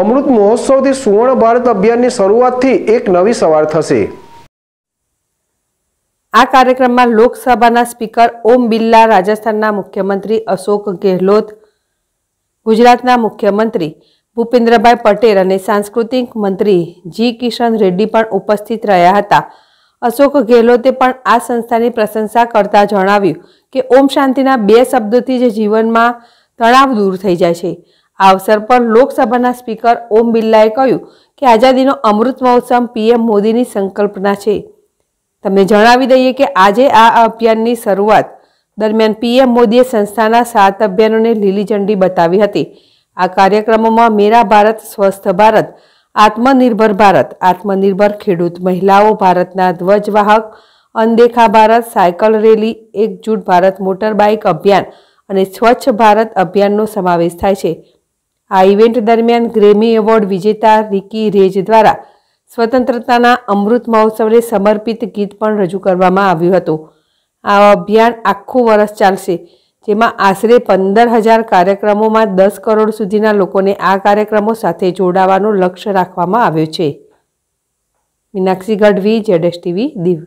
અમૃત મહોત્સવથી સુવર્ણ ભારત અભિયાનની શરૂઆતથી એક નવી સવાર થશે આ કાર્યક્રમમાં લોકસભાના સ્પીકર ઓમ બિરલા રાજસ્થાનના મુખ્યમંત્રી અશોક ગેહલોત ગુજરાતના મુખ્યમંત્રી ભૂપેન્દ્રભાઈ પટેલ અને સાંસ્કૃતિક મંત્રી જી કિશન રેડ્ડી પણ ઉપસ્થિત રહ્યા હતા અશોક ગેહલોતે પણ આ સંસ્થાની પ્રશંસા કરતા જણાવ્યું કે ઓમ શાંતિના બે શબ્દોથી જ જીવનમાં તણાવ દૂર થઈ જાય છે આ અવસર પર લોકસભાના સ્પીકર ઓમ બિરલાએ કહ્યું કે આઝાદીનો અમૃત મહોત્સવ પીએમ મોદીની સંકલ્પના છે તમને જણાવી દઈએ કે આજે આ અભિયાનની શરૂઆત દરમિયાન પીએમ મોદીએ સંસ્થાના સાત અભિયાનોને લીલી ઝંડી બતાવી હતી આ કાર્યક્રમોમાં મેરા ભારત સ્વસ્થ ભારત આત્મનિર્ભર ભારત આત્મનિર્ભર ખેડૂત મહિલાઓ ભારતના ધ્વજવાહક અનદેખા ભારત સાયકલ રેલી એકજૂટ ભારત મોટર બાઇક અભિયાન અને સ્વચ્છ ભારત અભિયાનનો સમાવેશ થાય છે આ ઇવેન્ટ દરમિયાન ગ્રેમી એવોર્ડ વિજેતા રિકી રેજ દ્વારા સ્વતંત્રતાના અમૃત મહોત્સવને સમર્પિત ગીત પણ રજૂ કરવામાં આવ્યું હતું આ અભિયાન આખું વર્ષ ચાલશે જેમાં આશરે પંદર હજાર કાર્યક્રમોમાં દસ કરોડ સુધીના લોકોને આ કાર્યક્રમો સાથે જોડાવાનું લક્ષ્ય રાખવામાં આવ્યો છે મીનાક્ષી ગઢવી જેડેશ ટીવી દીવ